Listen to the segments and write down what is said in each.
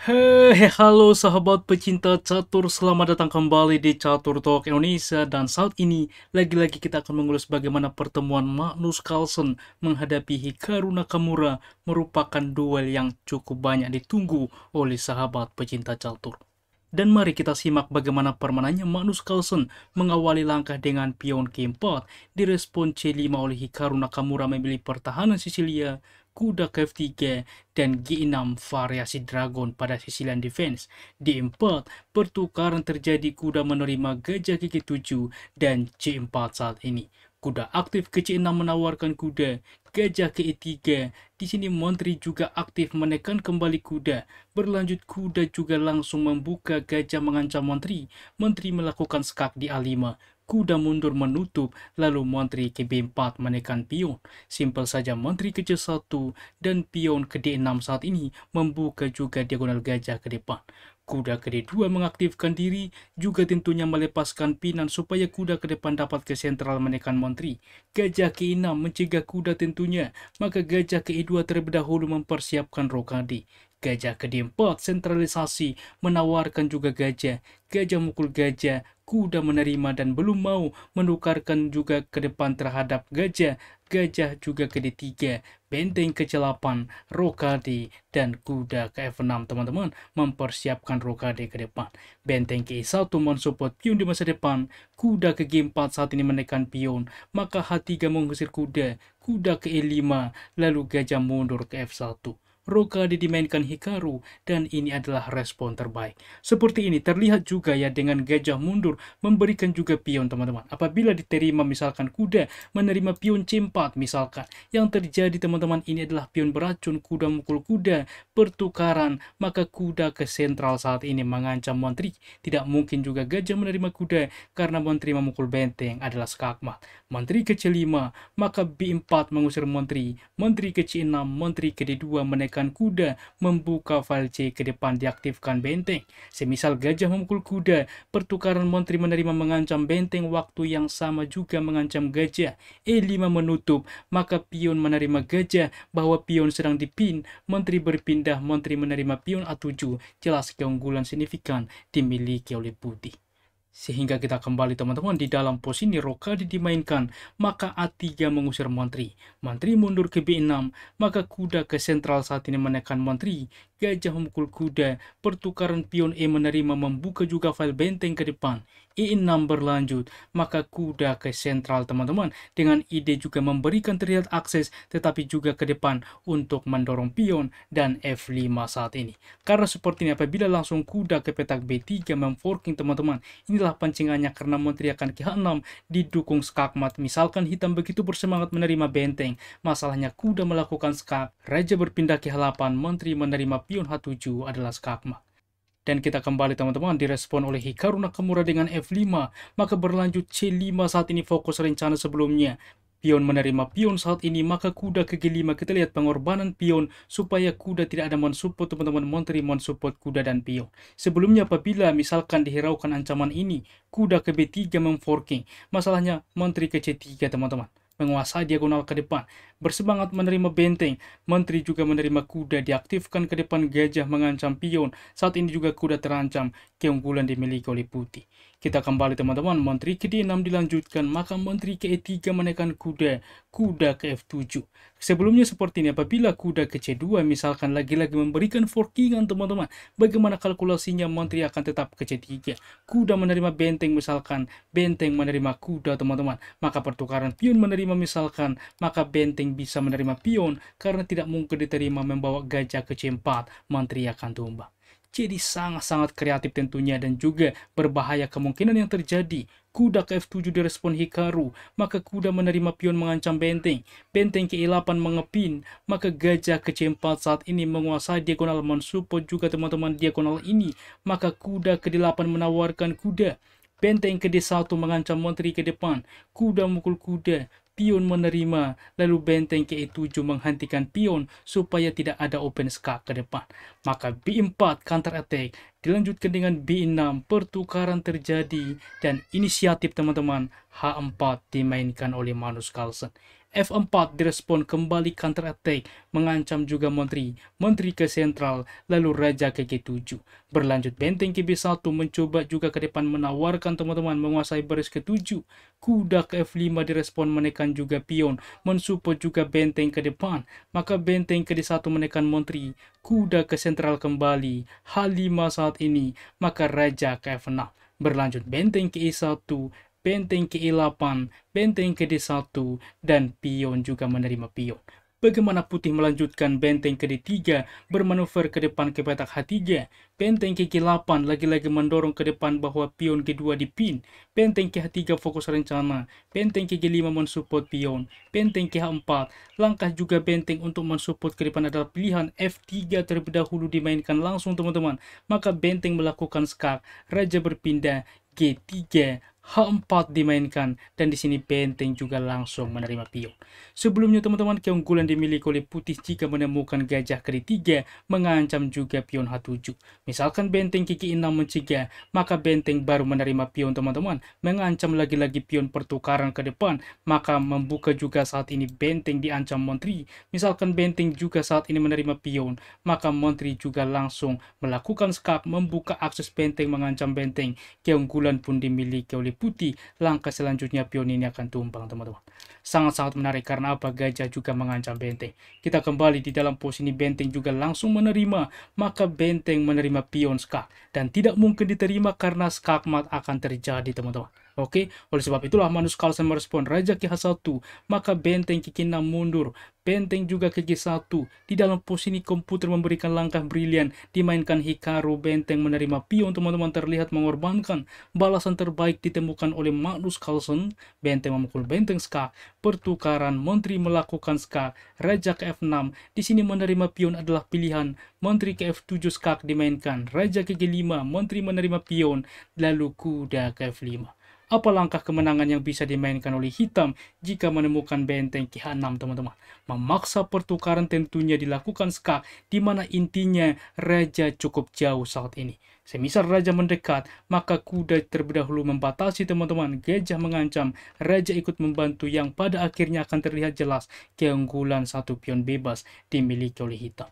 Hei, halo sahabat pecinta catur, selamat datang kembali di Catur Talk Indonesia dan saat ini lagi-lagi kita akan mengulas bagaimana pertemuan Magnus Carlsen menghadapi Hikaru Nakamura merupakan duel yang cukup banyak ditunggu oleh sahabat pecinta catur. Dan mari kita simak bagaimana permainannya Magnus Carlsen mengawali langkah dengan pion keempat direspon C5 oleh Hikaru Nakamura memilih pertahanan Sicilia kuda ke F3 dan G6 variasi dragon pada sisilan defense. D4 pertukaran terjadi kuda menerima gajah g 7 dan C4 saat ini. Kuda aktif ke C6 menawarkan kuda, gajah ke E3. Di sini menteri juga aktif menekan kembali kuda. Berlanjut kuda juga langsung membuka gajah mengancam menteri. Menteri melakukan skak di A5 kuda mundur menutup, lalu Menteri ke B4 menekan pion. Simpel saja Menteri ke C1 dan pion ke D6 saat ini membuka juga diagonal gajah ke depan. Kuda ke D2 mengaktifkan diri, juga tentunya melepaskan pinan supaya kuda ke depan dapat ke sentral menekan Menteri. Gajah ke 6 mencegah kuda tentunya, maka gajah ke E2 terlebih dahulu mempersiapkan rokade. Gajah ke D4 sentralisasi menawarkan juga gajah, gajah mukul gajah, kuda menerima dan belum mau menukarkan juga ke depan terhadap gajah, gajah juga ke D3, benteng ke C8, rokade, dan kuda ke F6 teman-teman mempersiapkan rokade ke depan. Benteng ke E1 mensupport pion di masa depan, kuda ke G4 saat ini menekan pion, maka H3 mengusir kuda, kuda ke E5, lalu gajah mundur ke F1. Roka didimainkan Hikaru dan ini adalah respon terbaik. Seperti ini terlihat juga ya dengan gajah mundur memberikan juga pion teman-teman. Apabila diterima misalkan kuda menerima pion C4 misalkan. Yang terjadi teman-teman ini adalah pion beracun kuda mukul kuda pertukaran maka kuda ke sentral saat ini mengancam Montri. Tidak mungkin juga gajah menerima kuda karena Montri memukul benteng adalah skakmat. Montri ke C5 maka B4 mengusir Montri. Montri ke C6 Montri ke D2 menekan menggunakan kuda membuka valce ke depan diaktifkan benteng. Semisal gajah memukul kuda, pertukaran menteri menerima mengancam benteng waktu yang sama juga mengancam gajah. E5 menutup, maka pion menerima gajah bahwa pion sedang dipin, menteri berpindah, menteri menerima pion A7. Jelas keunggulan signifikan dimiliki oleh putih. Sehingga kita kembali teman-teman di dalam pos ini Rokade dimainkan, maka A3 mengusir Montri. Montri mundur ke B6, maka kuda ke sentral saat ini menekan Montri. Gajah memukul kuda, pertukaran pion E menerima membuka juga file benteng ke depan. E6 berlanjut, maka kuda ke sentral teman-teman. Dengan ide juga memberikan terlihat akses tetapi juga ke depan untuk mendorong pion dan F5 saat ini. Karena seperti ini apabila langsung kuda ke petak B3 memforking teman-teman, ini inilah pancingannya karena meneriakan Ki 6 didukung skakmat. Misalkan hitam begitu bersemangat menerima benteng. Masalahnya kuda melakukan skak. Raja berpindah ke halapan, menteri menerima pion H7 adalah skakmat. Dan kita kembali teman-teman direspon oleh Hikaru Nakamura dengan F5, maka berlanjut C5 saat ini fokus rencana sebelumnya. Pion menerima pion saat ini, maka kuda ke 5 kita lihat pengorbanan pion supaya kuda tidak ada mon support teman-teman mon support kuda dan pion. Sebelumnya apabila misalkan dihiraukan ancaman ini, kuda ke B3 memforking. Masalahnya menteri ke C3 teman-teman menguasai diagonal ke depan, bersemangat menerima benteng. Menteri juga menerima kuda diaktifkan ke depan gajah mengancam pion. Saat ini juga kuda terancam, keunggulan dimiliki oleh putih. Kita kembali teman-teman, Menteri ke-6 dilanjutkan, maka Menteri ke-3 menaikkan kuda, kuda ke F7. Sebelumnya seperti ini, apabila kuda ke C2 misalkan lagi-lagi memberikan forkingan teman-teman, bagaimana kalkulasinya Menteri akan tetap ke C3. Kuda menerima benteng misalkan, benteng menerima kuda teman-teman, maka pertukaran pion menerima misalkan, maka benteng bisa menerima pion karena tidak mungkin diterima membawa gajah ke C4, Menteri akan tumbang jadi sangat-sangat kreatif tentunya dan juga berbahaya kemungkinan yang terjadi. Kuda ke F7 direspon Hikaru, maka kuda menerima pion mengancam benteng. Benteng ke E8 mengepin, maka gajah ke C4 saat ini menguasai diagonal mensupport juga teman-teman diagonal ini. Maka kuda ke D8 menawarkan kuda. Benteng ke D1 mengancam menteri ke depan. Kuda mukul kuda pion menerima, lalu benteng ke itu 7 menghentikan pion supaya tidak ada open skak ke depan. Maka B4 counter attack, dilanjutkan dengan B6, pertukaran terjadi, dan inisiatif teman-teman H4 dimainkan oleh manus Carlsen. F4 direspon kembali counter attack, mengancam juga menteri, menteri ke sentral, lalu raja ke G7. Berlanjut benteng ke B1 mencoba juga ke depan menawarkan teman-teman menguasai baris ke-7. Kuda ke F5 direspon menekan juga pion, mensupport juga benteng ke depan. Maka benteng ke D1 menekan menteri, kuda ke sentral kembali, H5 saat ini, maka raja ke F6. Berlanjut benteng ke E1, benteng ke-8, benteng ke-D1, dan pion juga menerima pion. Bagaimana putih melanjutkan benteng ke D3, bermanuver ke depan ke petak H3, benteng ke G8 lagi-lagi mendorong ke depan bahwa pion G2 dipin, benteng ke H3 fokus rencana, benteng ke G5 mensupport pion, benteng ke H4, langkah juga benteng untuk mensupport ke depan adalah pilihan F3 terlebih dahulu dimainkan langsung teman-teman, maka benteng melakukan skak, raja berpindah, G3, H4 dimainkan dan di sini benteng juga langsung menerima pion. Sebelumnya teman-teman keunggulan dimiliki oleh putih jika menemukan gajah ke 3 mengancam juga pion H7. Misalkan benteng kiki 6 mencegah maka benteng baru menerima pion teman-teman mengancam lagi-lagi pion pertukaran ke depan maka membuka juga saat ini benteng diancam Montri. Misalkan benteng juga saat ini menerima pion maka Montri juga langsung melakukan skap membuka akses benteng mengancam benteng. Keunggulan pun dimiliki oleh putih langkah selanjutnya pion ini akan tumbang, teman-teman. Sangat-sangat menarik karena apa? Gajah juga mengancam benteng. Kita kembali di dalam pos ini benteng juga langsung menerima, maka benteng menerima pion skak dan tidak mungkin diterima karena skakmat akan terjadi, teman-teman. Oke, oleh sebab itulah manus Carlsen merespon Raja h 1 maka benteng ke 6 mundur, benteng juga g 1. Di dalam posisi komputer memberikan langkah brilian, dimainkan Hikaru benteng menerima pion teman-teman terlihat mengorbankan. Balasan terbaik ditemukan oleh manus Carlsen, benteng memukul benteng Ska, pertukaran menteri melakukan Ska, Raja ke F6, di sini menerima pion adalah pilihan, menteri ke F7 Ska dimainkan, Raja g 5, menteri menerima pion, lalu kuda ke F5. Apa langkah kemenangan yang bisa dimainkan oleh hitam jika menemukan benteng Ki6 teman-teman? Memaksa pertukaran tentunya dilakukan skak di mana intinya raja cukup jauh saat ini. Semisal raja mendekat, maka kuda terdahulu membatasi teman-teman. Gajah mengancam, raja ikut membantu yang pada akhirnya akan terlihat jelas keunggulan satu pion bebas dimiliki oleh hitam.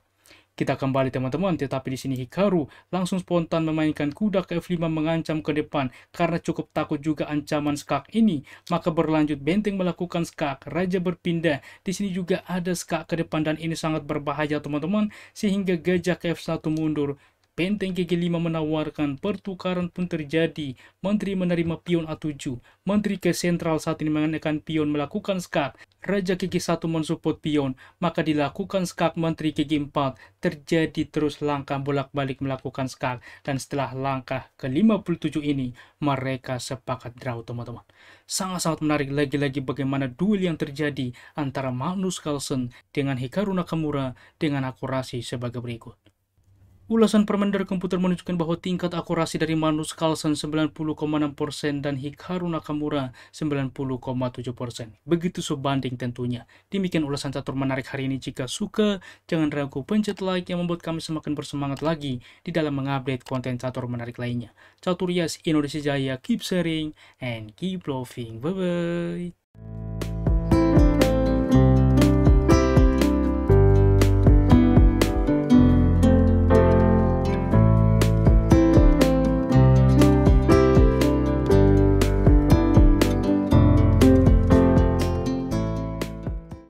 Kita kembali teman-teman, tetapi di sini Hikaru langsung spontan memainkan kuda ke F5 mengancam ke depan karena cukup takut juga ancaman skak ini. Maka berlanjut benteng melakukan skak, raja berpindah. Di sini juga ada skak ke depan dan ini sangat berbahaya teman-teman sehingga gajah ke F1 mundur. Benteng GG5 menawarkan pertukaran pun terjadi. Menteri menerima pion A7. Menteri ke sentral saat ini mengenakan pion melakukan skak. Raja GG1 mensupport pion, maka dilakukan skak Menteri GG4. Terjadi terus langkah bolak-balik melakukan skak. Dan setelah langkah ke-57 ini, mereka sepakat draw teman-teman. Sangat-sangat menarik lagi-lagi bagaimana duel yang terjadi antara Magnus Carlsen dengan Hikaru Nakamura dengan akurasi sebagai berikut. Ulasan dari Komputer menunjukkan bahwa tingkat akurasi dari Manus Carlsen 90,6% dan Hikaru Nakamura 90,7%. Begitu sebanding tentunya. Demikian ulasan catur menarik hari ini. Jika suka, jangan ragu pencet like yang membuat kami semakin bersemangat lagi di dalam mengupdate konten catur menarik lainnya. Catur Yes Indonesia Jaya, keep sharing and keep loving. Bye-bye.